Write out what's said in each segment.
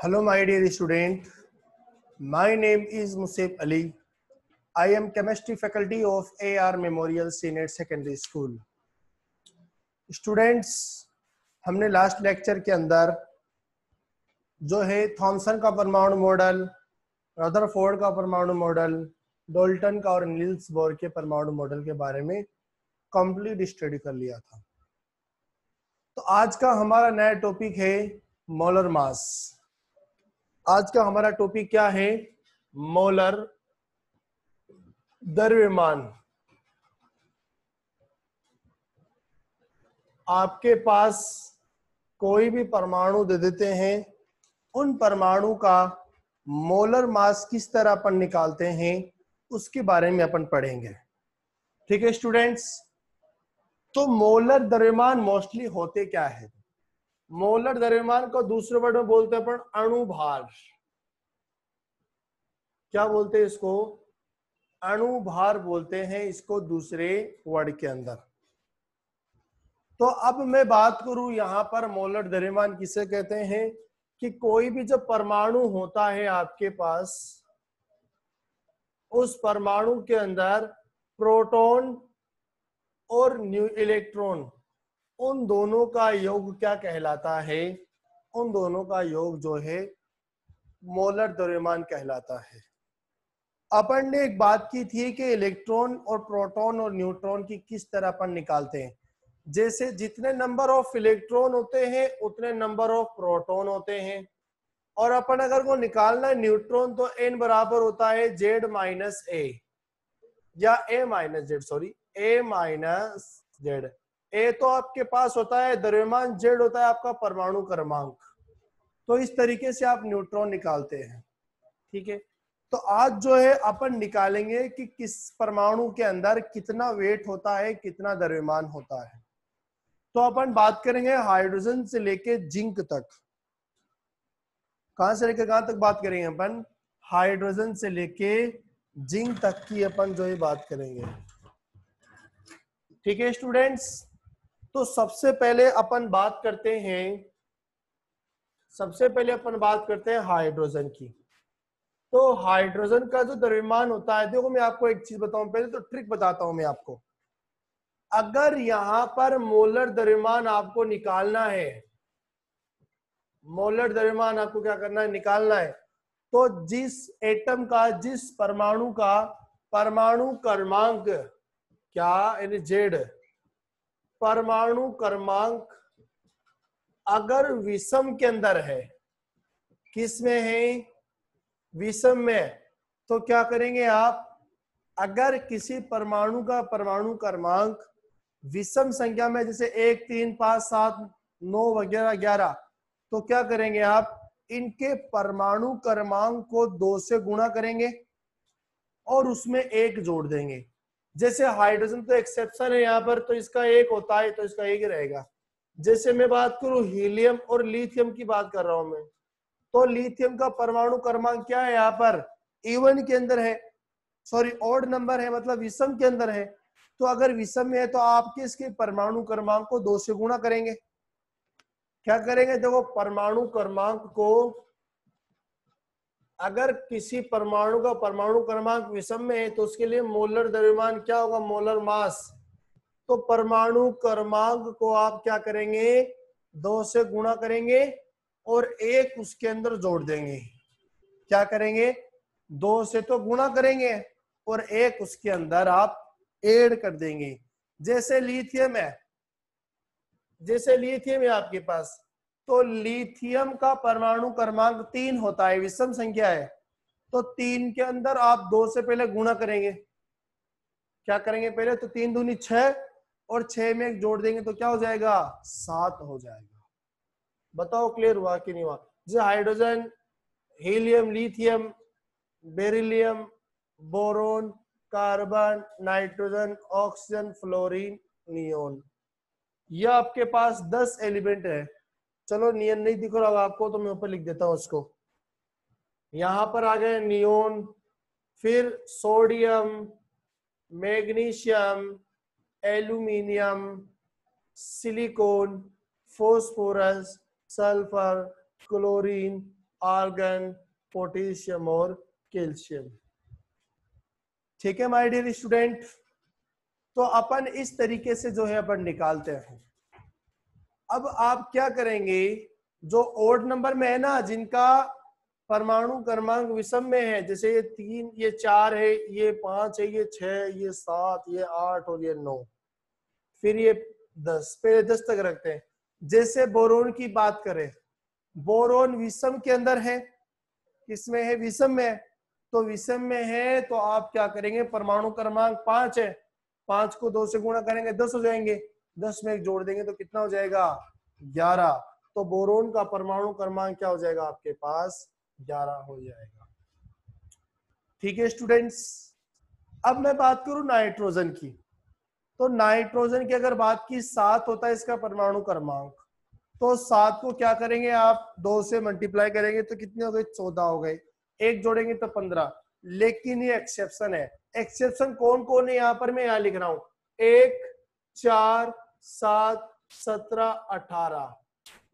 Hello, my dear student. My name is Musib Ali. I am chemistry faculty of AR memorial senior secondary school students हमने last lecture के अंदर जो है Thompson का परमाणु model Rutherford का परमाणु मॉडल डोल्टन का और नील्स बोर के परमाणु मॉडल के बारे में कंप्लीट स्टडी कर लिया था तो आज का हमारा नया टॉपिक है मोलर मास आज का हमारा टॉपिक क्या है मोलर द्रव्यमान आपके पास कोई भी परमाणु दे देते हैं उन परमाणु का मोलर मास किस तरह अपन निकालते हैं उसके बारे में अपन पढ़ेंगे ठीक है स्टूडेंट्स तो मोलर द्रव्यमान मोस्टली होते क्या है मोलर द्रव्यमान को दूसरे वर्ड में बोलते हैं अपन अणुभार क्या बोलते हैं इसको अणुभार बोलते हैं इसको दूसरे वर्ड के अंदर तो अब मैं बात करूं यहां पर मोलर द्रव्यमान किसे कहते हैं कि कोई भी जब परमाणु होता है आपके पास उस परमाणु के अंदर प्रोटॉन और न्यू इलेक्ट्रॉन उन दोनों का योग क्या कहलाता है उन दोनों का योग जो है मोलर द्रव्यमान कहलाता है अपन ने एक बात की थी कि इलेक्ट्रॉन और प्रोटॉन और न्यूट्रॉन की किस तरह अपन निकालते हैं जैसे जितने नंबर ऑफ इलेक्ट्रॉन होते हैं उतने नंबर ऑफ प्रोटॉन होते हैं और अपन अगर को निकालना है न्यूट्रॉन तो एन बराबर होता है जेड माइनस ए या A minus Z sorry A minus Z A तो आपके पास होता है द्रव्यमान जेड होता है आपका परमाणु क्रमांक तो इस तरीके से आप न्यूट्रॉन निकालते हैं ठीक है तो आज जो है अपन निकालेंगे कि किस परमाणु के अंदर कितना वेट होता है कितना द्रव्यमान होता है तो अपन बात करेंगे हाइड्रोजन से लेके जिंक तक कहां से लेकर कहां तक बात करेंगे अपन हाइड्रोजन से लेके जिंक तक की अपन जो है बात करेंगे ठीक है स्टूडेंट्स तो सबसे पहले अपन बात करते हैं सबसे पहले अपन बात करते हैं हाइड्रोजन की तो हाइड्रोजन का जो द्रव्यमान होता है देखो मैं आपको एक चीज बताऊं पहले तो ट्रिक बताता हूं मैं आपको अगर यहां पर मोलर द्रव्यमान आपको निकालना है मोलर द्रव्यमान आपको क्या करना है निकालना है तो जिस एटम का जिस परमाणु का परमाणु क्रमांक क्या यानी जेड परमाणु क्रमांक अगर विषम के अंदर है किस में है विषम में तो क्या करेंगे आप अगर किसी परमाणु का परमाणु क्रमांक विषम संख्या में जैसे एक तीन पांच सात नौ वगैरह ग्यारह तो क्या करेंगे आप इनके परमाणु क्रमांक को दो से गुणा करेंगे और उसमें एक जोड़ देंगे जैसे हाइड्रोजन तो एक्सेप्शन है यहाँ पर तो इसका एक होता है तो इसका एक ही रहेगा जैसे मैं बात करूं हीलियम और लिथियम की बात कर रहा हूं मैं तो लिथियम का परमाणु क्रमांक क्या है यहाँ पर इवन के अंदर है सॉरी ऑड नंबर है मतलब विषम के अंदर है तो अगर विषम में है तो आप किसके परमाणु क्रमांक को दो से गुणा करेंगे क्या करेंगे देखो परमाणु क्रमांक को अगर किसी परमाणु का परमाणु क्रमांक विषम में है तो उसके लिए मोलर द्रव्यमान क्या होगा मोलर मास तो परमाणु क्रमांक को आप क्या करेंगे दो से गुणा करेंगे और एक उसके अंदर जोड़ देंगे क्या करेंगे दो से तो गुणा करेंगे और एक उसके अंदर आप एड कर देंगे जैसे लिथियम है जैसे लिथियम है आपके पास तो लिथियम का परमाणु क्रमांक तीन होता है विषम संख्या है तो तीन के अंदर आप दो से पहले गुणा करेंगे क्या करेंगे पहले तो तीन दूनी छह और छह में एक जोड़ देंगे तो क्या हो जाएगा सात हो जाएगा बताओ क्लियर हुआ कि नहीं हुआ जैसे hydrogen helium lithium beryllium boron carbon nitrogen oxygen fluorine neon यह आपके पास दस एलिमेंट है चलो नियन नहीं दिख रहा होगा आपको तो मैं ऊपर लिख देता हूँ उसको यहां पर आ गए नियोन फिर sodium magnesium aluminium silicon phosphorus sulphur chlorine argon potassium और कैल्शियम ठीक है माय डियर स्टूडेंट तो अपन इस तरीके से जो है अपन निकालते हैं अब आप क्या करेंगे जो ओड नंबर में है ना जिनका परमाणु क्रमांक विषम में है जैसे ये तीन ये चार है ये पांच है ये छह ये सात ये आठ और ये नौ फिर ये दस पहले दस तक रखते हैं जैसे बोरोन की बात करें बोरोन विषम के अंदर है किसमें है विषम में तो विषम में है तो आप क्या करेंगे परमाणु क्रमांक पांच है पांच को दो से गुणा करेंगे दस हो जाएंगे दस में एक जोड़ देंगे तो कितना हो जाएगा ग्यारह तो बोरोन का परमाणु क्रमांक क्या हो जाएगा आपके पास ग्यारह हो जाएगा ठीक है स्टूडेंट्स अब मैं बात करूं नाइट्रोजन की तो नाइट्रोजन की अगर बात की सात होता है इसका परमाणु क्रमांक तो सात को क्या करेंगे आप दो से मल्टीप्लाई करेंगे तो कितने हो गए चौदह हो गए एक जोड़ेंगे तो पंद्रह लेकिन ये एक्सेप्शन है एक्सेप्शन कौन कौन है यहां पर मैं यहां लिख रहा हूं एक चार सात सत्रह अठारह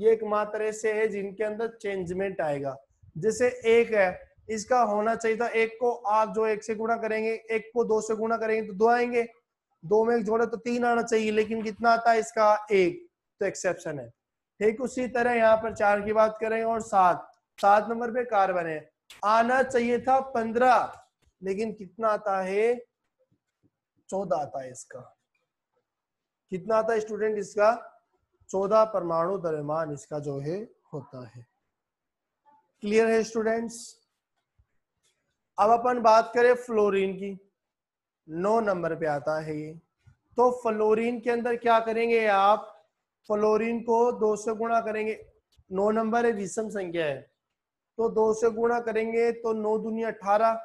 ये एक मात्र ऐसे है जिनके अंदर चेंजमेंट आएगा जैसे एक है इसका होना चाहिए था एक को आप जो एक से गुणा करेंगे एक को दो से गुणा करेंगे तो दो आएंगे दो में एक जोड़े तो तीन आना चाहिए लेकिन कितना आता है इसका एक तो एक्सेप्शन है ठीक उसी तरह यहाँ पर चार की बात करें और सात सात नंबर पे कार्बन है आना चाहिए था पंद्रह लेकिन कितना आता है चौदह आता है इसका कितना आता है स्टूडेंट इसका चौदह परमाणु द्रव्यमान इसका जो है होता है क्लियर है स्टूडेंट्स अब अपन बात करें फ्लोरीन की नौ नंबर पे आता है ये तो फ्लोरीन के अंदर क्या करेंगे आप फ्लोरीन को दो से गुणा करेंगे नौ नंबर है विषम संख्या है तो दो से गुणा करेंगे तो नौ दुनिया अठारह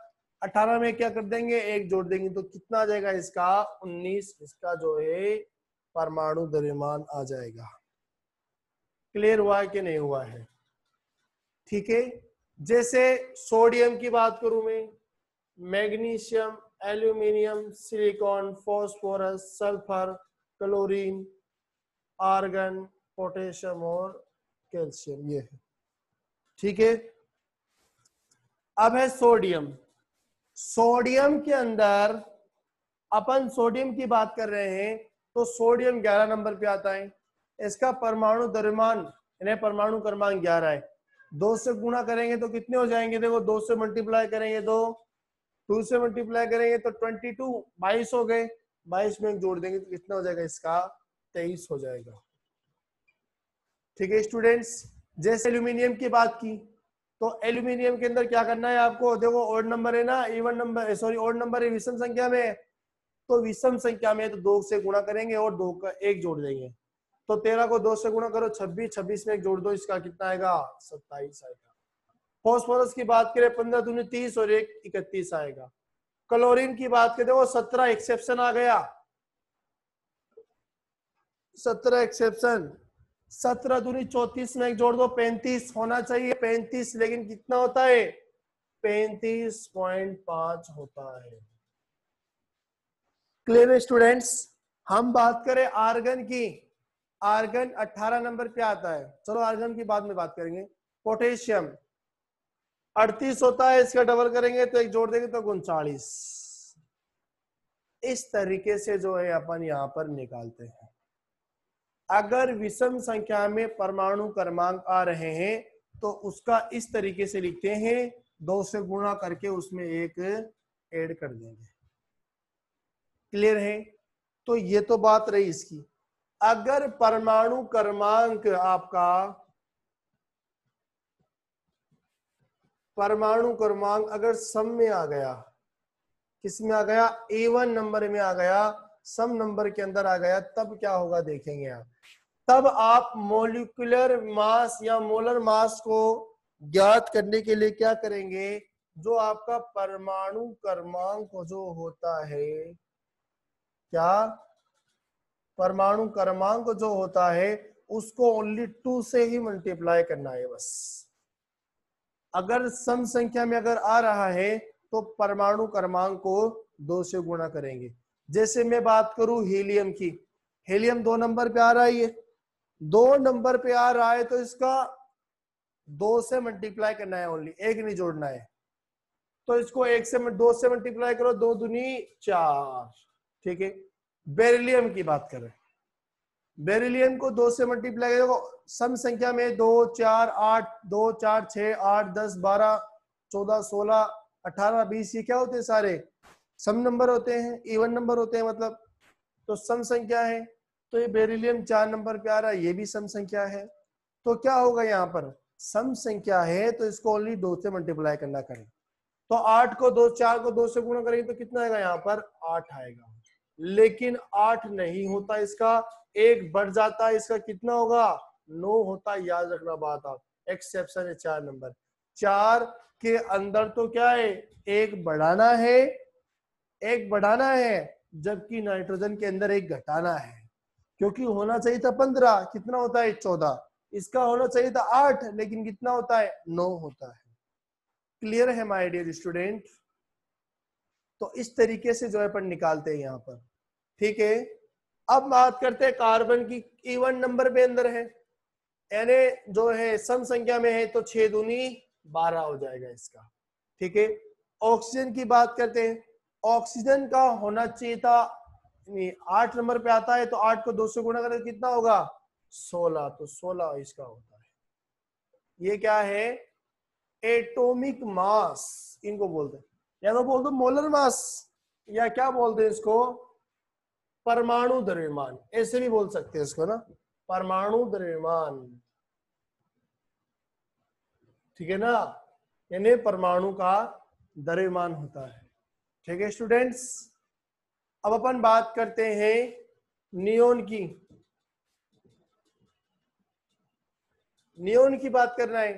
अठारह में क्या कर देंगे एक जोड़ देंगे तो कितना आ जाएगा इसका उन्नीस इसका जो है परमाणु द्रव्यमान आ जाएगा क्लियर हुआ है कि नहीं हुआ है ठीक है जैसे सोडियम की बात करूं मैं magnesium aluminium silicon phosphorus sulphur chlorine argon potassium और कैल्शियम ये है ठीक है अब है सोडियम सोडियम के अंदर अपन सोडियम की बात कर रहे हैं तो सोडियम 11 नंबर पे आता है इसका परमाणु दरमान यानी परमाणु क्रमांक 11 है दो से गुणा करेंगे तो कितने हो जाएंगे देखो दो से मल्टीप्लाई करेंगे दो टू से मल्टीप्लाई करेंगे तो ट्वेंटी टू तो बाईस हो गए बाईस में जोड़ देंगे तो कितना हो जाएगा इसका तेईस हो जाएगा ठीक है स्टूडेंट्स जैसे एल्यूमिनियम की बात की तो एल्यूमिनियम के अंदर क्या करना है आपको देखो ओड नंबर है ना even number sorry odd number है विषम संख्या में तो विषम संख्या में तो दो से गुणा करेंगे और दो का एक जोड़ देंगे तो तेरह को दो से गुणा करो छब्बीस छब्बीस में एक जोड़ दो इसका कितना आएगा सत्ताईस आएगा फॉस्फोरस की बात करें पंद्रह दूनी तीस और एक इकतीस आएगा क्लोरीन की बात करें वो सत्रह एक्सेप्शन आ गया सत्रह एक्सेप्शन सत्रह दूनी चौतीस में एक जोड़ दो पैंतीस होना चाहिए पैंतीस लेकिन कितना होता है पैंतीस पॉइंट पांच होता है क्लियर स्टूडेंट्स हम बात करें आर्गन की आर्गन 18 नंबर पे आता है चलो आर्गन की बाद में बात करेंगे पोटेशियम 38 होता है इसका डबल करेंगे तो एक जोड़ देंगे तो उनचालीस इस तरीके से जो है अपन यहां पर निकालते हैं अगर विषम संख्या में परमाणु क्रमांक आ रहे हैं तो उसका इस तरीके से लिखते हैं दो से गुणा करके उसमें एक ऐड कर देंगे क्लियर है तो ये तो बात रही इसकी अगर परमाणु क्रमांक आपका परमाणु क्रमांक अगर सम में आ गया किस में आ गया ए वन नंबर में आ गया सम नंबर के अंदर आ गया तब क्या होगा देखेंगे आप तब आप मोलिकुलर मास या मोलर मास को ज्ञात करने के लिए क्या करेंगे जो आपका परमाणु क्रमांक जो होता है क्या परमाणु क्रमांक जो होता है उसको ओनली टू से ही मल्टीप्लाई करना है बस अगर सम संख्या में अगर आ रहा है तो परमाणु क्रमांक को दो से गुणा करेंगे जैसे मैं बात करूं हीलियम की हीलियम दो नंबर पे आ रहा है ये दो नंबर पे आ रहा है तो इसका दो से मल्टीप्लाई करना है ओनली एक नहीं जोड़ना है तो इसको एक से दो से मल्टीप्लाई करो दो दुनी चार ठीक है बेरिलियम की बात करें बेरिलियम को दो से मल्टीप्लाई करो सम संख्या में दो चार आठ दो चार छ आठ दस बारह चौदह सोलह अठारह बीस ये क्या होते हैं सारे सम नंबर होते हैं इवन नंबर होते हैं मतलब तो सम संख्या है तो ये बेरिलियम चार नंबर पे आ रहा है ये भी सम संख्या है तो क्या होगा यहाँ पर सम संख्या है तो इसको ओनली दो से मल्टीप्लाई करना करें तो आठ को दो चार को दो से गुणा करेंगे तो कितना आएगा यहाँ पर आठ आएगा लेकिन आठ नहीं होता इसका एक बढ़ जाता है इसका कितना होगा नो होता याद रखना बात आप एक्सेप्शन है चार नंबर चार के अंदर तो क्या है एक बढ़ाना है एक बढ़ाना है जबकि नाइट्रोजन के अंदर एक घटाना है क्योंकि होना चाहिए था पंद्रह कितना होता है चौदह इसका होना चाहिए था आठ लेकिन कितना होता है नौ होता है क्लियर है माय डियर स्टूडेंट तो इस तरीके से जो है अपन निकालते हैं यहाँ पर ठीक है अब बात करते हैं कार्बन की इवन नंबर पे अंदर है यानी जो है सम संख्या में है तो छह दूनी बारह हो जाएगा इसका ठीक है ऑक्सीजन की बात करते हैं ऑक्सीजन का होना चाहिए था आठ नंबर पे आता है तो आठ को दो सौ गुणा करें तो कितना होगा सोलह तो सोलह इसका होता है ये क्या है एटोमिक मास इनको बोलते हैं या तो बोल दो मोलर मास या क्या बोलते हैं इसको परमाणु द्रव्यमान ऐसे भी बोल सकते हैं इसको ना परमाणु द्रव्यमान ठीक है ना यानी परमाणु का द्रव्यमान होता है ठीक है स्टूडेंट्स अब अपन बात करते हैं नियोन की नियोन की बात करना है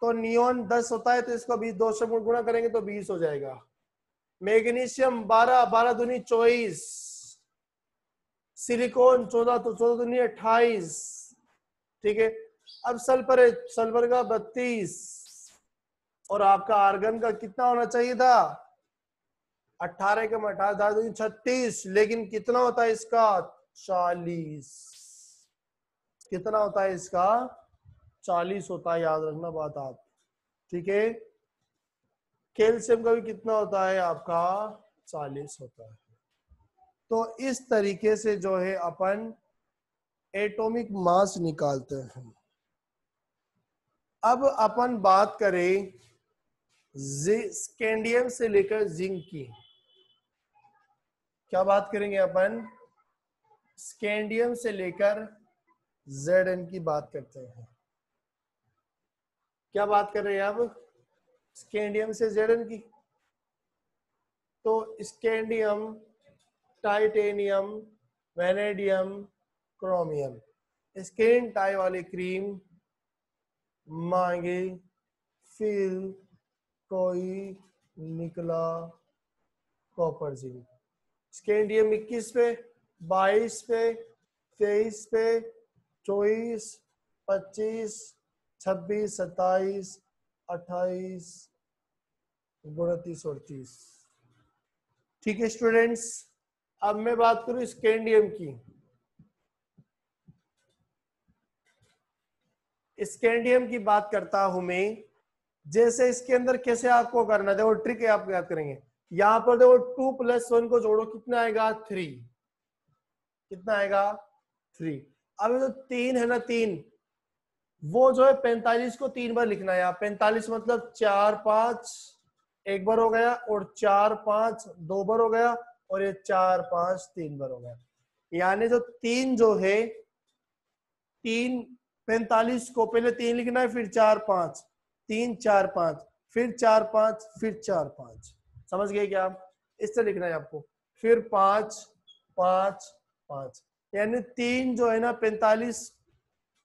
तो नियोन 10 होता है तो इसको बीस दो से गुणा करेंगे तो 20 हो जाएगा मैग्नीशियम 12 12 दुनी चौबीस सिलिकॉन 14 तो 14 दुनी अट्ठाईस ठीक है अब सल्फर है सल्फर का 32 और आपका आर्गन का कितना होना चाहिए था 18 कम अठारह दूनी छत्तीस लेकिन कितना होता है इसका 40 कितना होता है इसका चालीस होता है याद रखना बात आप ठीक है कैल्शियम का भी कितना होता है आपका चालीस होता है तो इस तरीके से जो है अपन एटॉमिक मास निकालते हैं अब अपन बात करें स्कैंडियम से लेकर जिंक की क्या बात करेंगे अपन स्कैंडियम से लेकर जेड की बात करते हैं क्या बात कर रहे हैं अब स्केंडियम से जेडन की तो scandium titanium vanadium chromium skin tie वाली क्रीम मांगे फिर कोई निकला कॉपर जिंक स्केंडियम 21 पे 22 पे 23 पे 24 25 छब्बीस सत्ताईस अट्ठाईस उनतीस अड़तीस ठीक है स्टूडेंट्स अब मैं बात करूं स्कैंडियम की स्कैंडियम की बात करता हूं मैं जैसे इसके अंदर कैसे आपको करना देखो ट्रिक है आप याद करेंगे यहां पर देखो टू प्लस वन को जोड़ो कितना आएगा थ्री कितना आएगा थ्री अब जो तो तीन है ना तीन वो जो है पैंतालीस को तीन बार लिखना है यहाँ पैंतालीस मतलब चार पांच एक बार हो गया और चार पांच दो बार हो गया और ये चार पांच तीन बार हो गया यानी जो तीन जो है तीन पैंतालीस को पहले तीन लिखना है फिर चार पांच तीन चार पांच फिर चार पांच फिर चार पांच समझ गए क्या आप इस तरह लिखना है आपको फिर पांच पांच पांच यानी तीन जो है ना पैंतालीस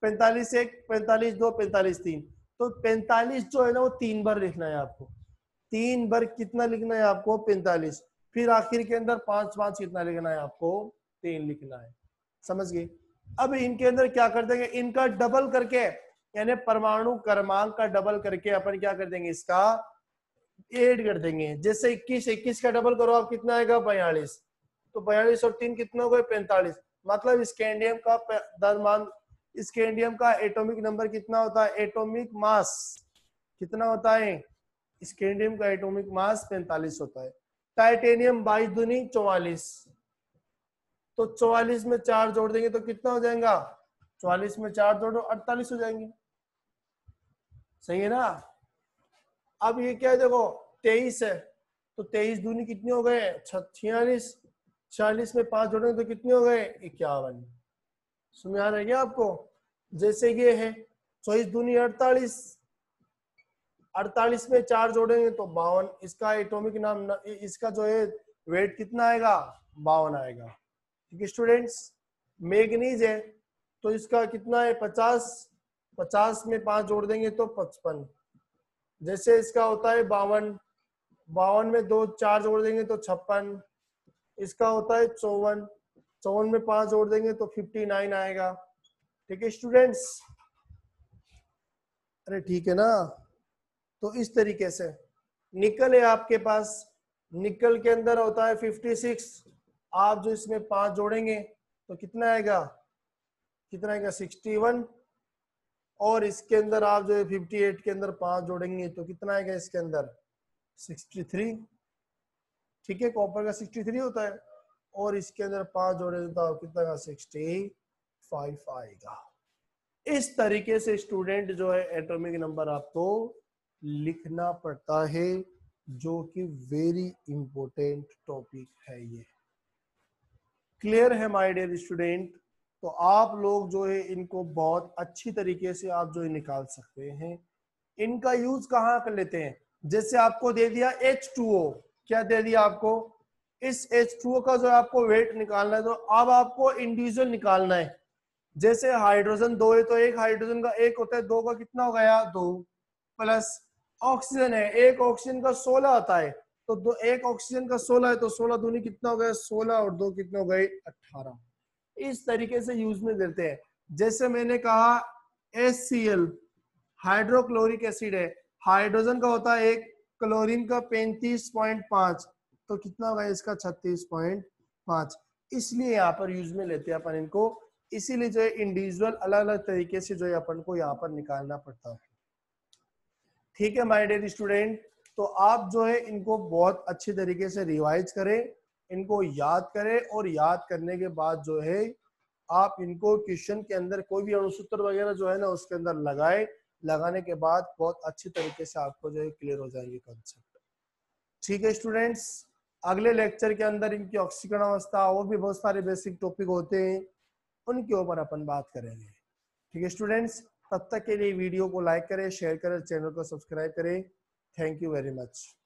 पैंतालीस एक पैंतालीस दो पैंतालीस तीन तो पैंतालीस जो है ना वो तीन बार लिखना है आपको तीन बार कितना लिखना है आपको पैंतालीस फिर आखिर के अंदर पांच पांच कितना लिखना है आपको तीन लिखना है समझ गए अब इनके अंदर क्या कर देंगे इनका डबल करके यानी परमाणु क्रमांक का डबल करके अपन क्या कर देंगे इसका एड कर देंगे जैसे इक्कीस इक्कीस का डबल करो आप कितना आएगा बयालीस तो बयालीस और तीन कितना हो गए पैंतालीस मतलब स्कैंडियम का दरमान स्केंडियम का एटॉमिक नंबर कितना होता है एटॉमिक मास कितना होता है स्केंडियम का एटॉमिक मास पैंतालीस होता है टाइटेनियम बाईस दुनी चौवालीस तो चौवालीस में चार जोड़ देंगे तो कितना हो जाएगा चौवालीस में चार जोड़ो अड़तालीस हो जाएंगे सही है ना अब ये क्या है देखो तेईस है तो तेईस दूनी कितने हो गए छियालीस छियालीस में पांच जोड़ेंगे तो कितने हो गए इक्यावन सुमियान है क्या आपको जैसे ये है चौबीस तो दूनी अड़तालीस अड़तालीस में चार जोड़ेंगे तो बावन इसका एटॉमिक नाम न, इसका जो है वेट कितना आएगा बावन आएगा ठीक है स्टूडेंट्स मेगनीज है तो इसका कितना है पचास पचास में पांच जोड़ देंगे तो पचपन जैसे इसका होता है बावन बावन में दो चार जोड़ देंगे तो छप्पन इसका होता है चौवन चौवन में पांच जोड़ देंगे तो फिफ्टी नाइन आएगा ठीक है स्टूडेंट्स अरे ठीक है ना तो इस तरीके से निकल है आपके पास निकल के अंदर होता है फिफ्टी सिक्स आप जो इसमें पांच जोड़ेंगे तो कितना आएगा कितना आएगा सिक्सटी वन और इसके अंदर आप जो है फिफ्टी एट के अंदर पांच जोड़ेंगे तो कितना आएगा इसके अंदर सिक्सटी थ्री ठीक है कॉपर का सिक्सटी थ्री होता है और इसके अंदर पांच जोड़े तो आप कितना का सिक्सटी फाइव आएगा इस तरीके से स्टूडेंट जो है एटॉमिक नंबर आपको लिखना पड़ता है जो कि वेरी इंपॉर्टेंट टॉपिक है ये क्लियर है माय डियर स्टूडेंट तो आप लोग जो है इनको बहुत अच्छी तरीके से आप जो है निकाल सकते हैं इनका यूज कहाँ कर लेते हैं जैसे आपको दे दिया एच क्या दे दिया आपको इस H2O का जो आपको वेट निकालना है तो अब आपको इंडिविजुअल निकालना है जैसे हाइड्रोजन दो है तो एक हाइड्रोजन का एक होता है दो का कितना हो गया दो प्लस ऑक्सीजन है एक ऑक्सीजन का सोलह आता है तो दो एक ऑक्सीजन का सोलह है तो सोलह दूनी कितना हो गया सोलह और दो कितना हो गए अट्ठारह इस तरीके से यूज में देते हैं जैसे मैंने कहा एस हाइड्रोक्लोरिक एसिड है हाइड्रोजन का होता है एक क्लोरीन का पैंतीस पॉइंट पांच तो कितना होगा इसका छत्तीस पॉइंट पांच इसलिए यहाँ पर यूज में लेते हैं अपन इनको इसीलिए जो है इंडिविजुअल अलग अलग तरीके से जो है अपन को यहाँ पर निकालना पड़ता है ठीक है माय डेयर स्टूडेंट तो आप जो है इनको बहुत अच्छे तरीके से रिवाइज करें इनको याद करें और याद करने के बाद जो है आप इनको क्वेश्चन के अंदर कोई भी अणुसूत्र वगैरह जो है ना उसके अंदर लगाए लगाने के बाद बहुत अच्छे तरीके से आपको जो है क्लियर हो जाएंगे कॉन्सेप्ट ठीक है स्टूडेंट्स अगले लेक्चर के अंदर इनकी ऑक्सीकरण अवस्था और भी बहुत सारे बेसिक टॉपिक होते हैं उनके ऊपर अपन बात करेंगे ठीक है स्टूडेंट्स तब तक के लिए वीडियो को लाइक करें शेयर करें चैनल को सब्सक्राइब करें थैंक यू वेरी मच